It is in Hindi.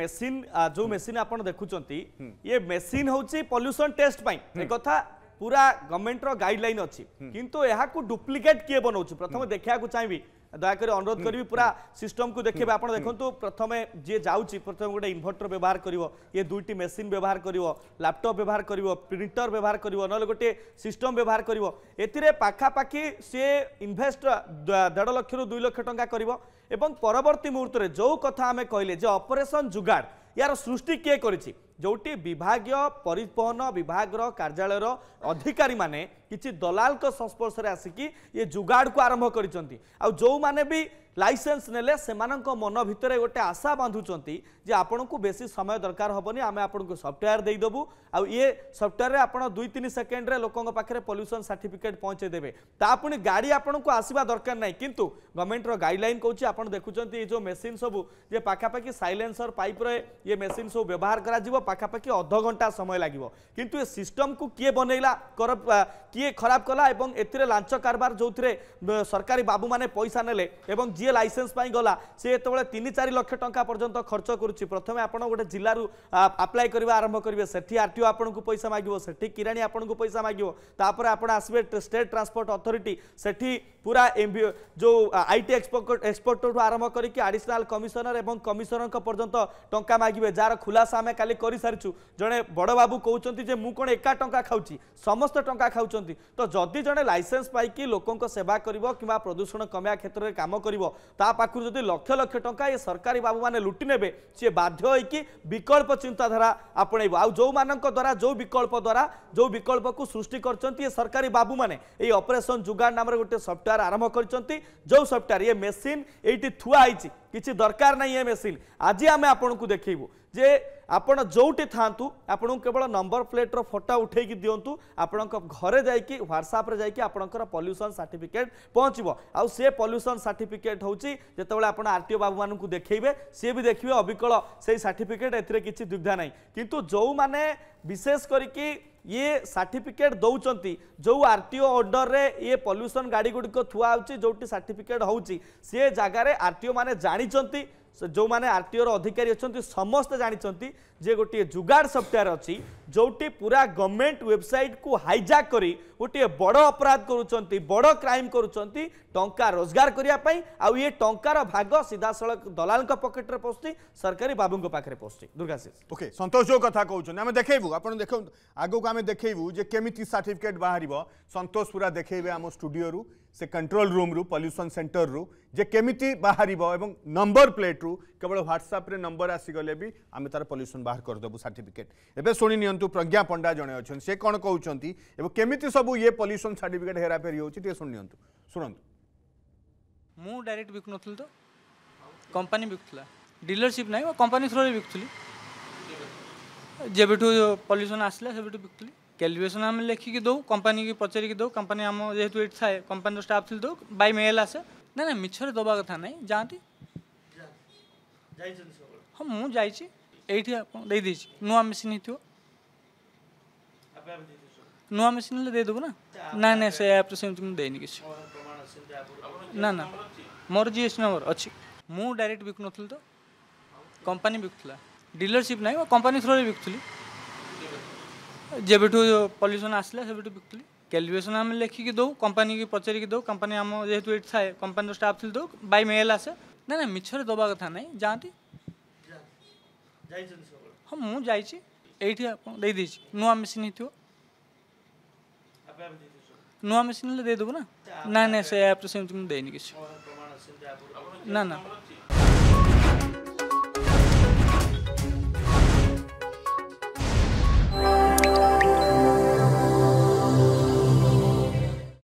মেসিন যে মেসিন আপনার দেখুম ইয়ে মেসিন হচ্ছে পল্যুশন টেস্ট পাই একথা পুরা গভর্নমেন্টর গাইডলাইন অছি কিন্তু এখন ডুপ্লিকেট কিয়ে বনাউছি প্রথমে দেখা চাইবি দয়াকরি অনুরোধ করবি পুরা সিস্টমকু দেখবে আপনার দেখুন প্রথমে যে যাচ্ছি প্রথমে গোটে ইনভর্টর ব্যবহার করব ইয়ে দুইটি মেসিন ব্যবহার করব ল্যাপটপ ব্যবহার করব প্রিন্টর ব্যবহার করব নহলে গোটে সিস্টম ব্যবহার করব এতে পাখাপাখি সি ইনভেস্ট দেড় লক্ষ দুই লক্ষ টাকা করব এবং পরবর্তী মুহূর্তে যে কথা আমি কহিলে যে অপরেসন যুগাড় ইয়ার সৃষ্টি কে করেছি ଯେଉଁଠି ବିଭାଗୀୟ ପରିବହନ ବିଭାଗର କାର୍ଯ୍ୟାଳୟର ଅଧିକାରୀମାନେ କିଛି ଦଲାଲଙ୍କ ସଂସ୍ପର୍ଶରେ ଆସିକି ଏ ଯୁଗାଡ଼କୁ ଆରମ୍ଭ କରିଛନ୍ତି ଆଉ ଯେଉଁମାନେ ବି ଲାଇସେନ୍ସ ନେଲେ ସେମାନଙ୍କ ମନ ଭିତରେ ଗୋଟେ ଆଶା ବାନ୍ଧୁଛନ୍ତି ଯେ ଆପଣଙ୍କୁ ବେଶୀ ସମୟ ଦରକାର ହେବନି ଆମେ ଆପଣଙ୍କୁ ସଫ୍ଟୱେୟାର ଦେଇଦେବୁ ଆଉ ଇଏ ସଫ୍ଟୱେୟାରରେ ଆପଣ ଦୁଇ ତିନି ସେକେଣ୍ଡରେ ଲୋକଙ୍କ ପାଖରେ ପଲ୍ୟୁସନ୍ ସାର୍ଟିଫିକେଟ୍ ପହଞ୍ଚାଇ ଦେବେ ତା ପୁଣି ଗାଡ଼ି ଆପଣଙ୍କୁ ଆସିବା ଦରକାର ନାହିଁ କିନ୍ତୁ ଗଭର୍ଣ୍ଣମେଣ୍ଟର ଗାଇଡ଼ଲାଇନ୍ କହୁଛି ଆପଣ ଦେଖୁଛନ୍ତି ଏ ଯେଉଁ ମେସିନ୍ ସବୁ ଯେ ପାଖାପାଖି ସାଇଲେନ୍ସର ପାଇପ୍ରେ ଇଏ ମେସିନ୍ ସବୁ ବ୍ୟବହାର କରାଯିବ পাখাপাখি অধঘণ্টা সময় লাগিব কিন্তু এ সিষ্টমকু কিয়ে বনাইলা কিয়ে ଖରାପ କଲା ଏବଂ ଏଥିରେ ଲାଞ୍ଚ କାରବାର ଯେଉଁଥିରେ ସରକାରୀ ବାବୁମାନେ ପଇସା ନେଲେ ଏବଂ ଯିଏ ଲାଇସେନ୍ସ ପାଇଁ ଗଲା ସେ ଯେତେବେଳେ ତିନି ଚାରି ଲକ୍ଷ ଟଙ୍କା ପର୍ଯ୍ୟନ୍ତ ଖର୍ଚ୍ଚ କରୁଛି ପ୍ରଥମେ ଆପଣ ଗୋଟେ ଜିଲ୍ଲାରୁ ଆପ୍ଲାଏ କରିବା ଆରମ୍ଭ କରିବେ ସେଠି ଆର୍ଟିଓ ଆପଣଙ୍କୁ ପଇସା ମାଗିବ ସେଠି କିରାଣୀ ଆପଣଙ୍କୁ ପଇସା ମାଗିବ ତାପରେ ଆପଣ ଆସିବେ ଷ୍ଟେଟ୍ ଟ୍ରାନ୍ସପୋର୍ଟ ଅଥରିଟି ସେଠି ପୁରା ଏମ୍ବି ଯେଉଁ ଆଇଟି ଏକ୍ସପୋର୍ଟଠୁ ଆରମ୍ଭ କରିକି ଆଡ଼ିସନାଲ୍ କମିଶନର ଏବଂ କମିଶନରଙ୍କ ପର୍ଯ୍ୟନ୍ତ ଟଙ୍କା ମାଗିବେ ଯାହାର ଖୁଲାସା ଆମେ କାଲି କରିସାରିଛୁ ଜଣେ ବଡ଼ ବାବୁ କହୁଛନ୍ତି ଯେ ମୁଁ କ'ଣ ଏକା ଟଙ୍କା ଖାଉଛି ସମସ୍ତ ଟଙ୍କା ଖାଉଛନ୍ତି କରୁଛନ୍ତି ତ ଯଦି ଜଣେ ଲାଇସେନ୍ସ ପାଇକି ଲୋକଙ୍କ ସେବା କରିବ କିମ୍ବା ପ୍ରଦୂଷଣ କମାଇବା କ୍ଷେତ୍ରରେ କାମ କରିବ ତା ପାଖରୁ ଯଦି ଲକ୍ଷ ଲକ୍ଷ ଟଙ୍କା ଏ ସରକାରୀ ବାବୁମାନେ ଲୁଟି ନେବେ ସିଏ ବାଧ୍ୟ ହୋଇକି ବିକଳ୍ପ ଚିନ୍ତାଧାରା ଆପଣେଇବ ଆଉ ଯେଉଁମାନଙ୍କ ଦ୍ୱାରା ଯେଉଁ ବିକଳ୍ପ ଦ୍ୱାରା ଯେଉଁ ବିକଳ୍ପକୁ ସୃଷ୍ଟି କରିଛନ୍ତି ଏ ସରକାରୀ ବାବୁମାନେ ଏଇ ଅପରେସନ ଯୁଗାଡ଼ ନାମରେ ଗୋଟେ ସଫ୍ଟୱେୟାର ଆରମ୍ଭ କରିଛନ୍ତି ଯେଉଁ ସଫ୍ଟୱେୟାର ଏ ମେସିନ୍ ଏଇଠି ଥୁଆ ହେଇଛି କିଛି ଦରକାର ନାହିଁ ଏ ମେସିନ୍ ଆଜି ଆମେ ଆପଣଙ୍କୁ ଦେଖେଇବୁ ଯେ ଆପଣ ଯେଉଁଠି ଥାଆନ୍ତୁ ଆପଣଙ୍କୁ କେବଳ ନମ୍ବର ପ୍ଲେଟ୍ର ଫଟୋ ଉଠାଇକି ଦିଅନ୍ତୁ ଆପଣଙ୍କ ଘରେ ଯାଇକି ହ୍ୱାଟ୍ସଆପ୍ରେ ଯାଇକି ଆପଣଙ୍କର ପଲ୍ୟୁସନ୍ ସାର୍ଟିଫିକେଟ୍ ପହଞ୍ଚିବ ଆଉ ସେ ପଲ୍ୟୁସନ୍ ସାର୍ଟିଫିକେଟ୍ ହେଉଛି ଯେତେବେଳେ ଆପଣ ଆର୍ ଟି ଓ ବାବୁମାନଙ୍କୁ ଦେଖେଇବେ ସିଏ ବି ଦେଖିବେ ଅବିକଳ ସେଇ ସାର୍ଟିଫିକେଟ୍ ଏଥିରେ କିଛି ଦ୍ୱିଧା ନାହିଁ କିନ୍ତୁ ଯେଉଁମାନେ ବିଶେଷ କରିକି ଇଏ ସାର୍ଟିଫିକେଟ୍ ଦେଉଛନ୍ତି ଯେଉଁ ଆର୍ ଟି ଓ ଅର୍ଡ଼ରରେ ଇଏ ପଲ୍ୟୁସନ୍ ଗାଡ଼ିଗୁଡ଼ିକ ଥୁଆ ହେଉଛି ଯେଉଁଠି ସାର୍ଟିଫିକେଟ୍ ହେଉଛି ସେ ଜାଗାରେ ଆର୍ ଟି ଓ ମାନେ ଜାଣିଛନ୍ତି ଯେଉଁମାନେ ଆର୍ଟିଓର ଅଧିକାରୀ ଅଛନ୍ତି ସମସ୍ତେ ଜାଣିଛନ୍ତି ଯେ ଗୋଟିଏ ଯୁଗାଡ଼ ସଫ୍ଟୱେୟାର ଅଛି ଯେଉଁଟି ପୁରା ଗଭର୍ଣ୍ଣମେଣ୍ଟ ୱେବସାଇଟ୍କୁ ହାଇଜାକ୍ କରି गोटे बड़ अपराध कर बड़ क्राइम कर रोजगार करने आउ ये टंकार भाग साल दलाल पकेट्रे पशुची सरकारी बाबू पाखे पशुची दुर्गाशीष ओके सतोष जो कथा कौन आम देखू आप देख आगे आम देखू केमी सार्टिफिकेट बाहर सतोष पूरा देखे आम स्टूडियो से कंट्रोल रूम रु पल्यूशन सेंटर रु जे केमिति बाहर एवं नंबर प्लेट रु केवल ह्वाट्सअप्रे नंबर आसीगले भी आम तार पल्यूशन बाहर करदेबू सार्टिफिकेट एवं शुणी नि प्रज्ञा पंडा जन अच्छा से कौन कहते केमी सब ये पल्यूशन सार्टिफिकेट हेराफेरी होती शुणी शुणु मु बिकुन तो कंपानी बिकुला डिलरशिप ना कंपानी थ्रो बिकुली जेबी पल्यूशन आसला सब बिकुली कैलकुलेसन आम लिखिक दौ कंपानी की पचारिकी दौ कंपानी आम जेहतु ये थाए कंपानी स्टाफ थी दौ बै मेल आसे ना ना मिछर दबा कथा ना जाती हाँ मुझे ये नुआ मेसीन होती ନୂଆ ମେସିନ୍ ହେଲେ ଦେଇଦେବୁ ନା ନାଇଁ ନାଇଁ ସେ ଆପ୍ରେ ସେମିତି ମୁଁ ଦେଇନି କିଛି ନା ନା ମୋର ଜି ଏସ୍ ଟି ନମ୍ବର ଅଛି ମୁଁ ଡାଇରେକ୍ଟ ବିକୁନଥିଲି ତ କମ୍ପାନୀ ବିକୁଥିଲା ଡିଲରସିପ୍ ନାହିଁ କମ୍ପାନୀ ଥ୍ରୋରେ ବିକୁଥିଲି ଯେବେଠୁ ପଲ୍ୟୁସନ୍ ଆସିଲା ସେବେଠୁ ବିକୁଥିଲି କ୍ୟାଲକୁଲେସନ୍ ଆମେ ଲେଖିକି ଦେଉ କମ୍ପାନୀକି ପଚାରିକି ଦେଉ କମ୍ପାନୀ ଆମ ଯେହେତୁ ଏଇଠି ଥାଏ କମ୍ପାନୀର ଷ୍ଟାଫ୍ ଥିଲେ ଦେଉ ବାଇ ମେଲ୍ ଆସେ ନା ନା ମିଛରେ ଦେବା କଥା ନାହିଁ ଯାଆନ୍ତି ହଁ ମୁଁ ଯାଇଛି ଏଇଠି ଆପଣ ଦେଇଦେଇଛି ନୂଆ ମେସିନ୍ ହେଇଥିବ ନୂଆ ମେସିନ୍ ହେଲେ ଦେଇଦେବୁ ନା ନାଇଁ ନାଇଁ ସେ ଆପ୍ରେ ସେମିତି ମୁଁ ଦେଇନି କିଛି ନା ନା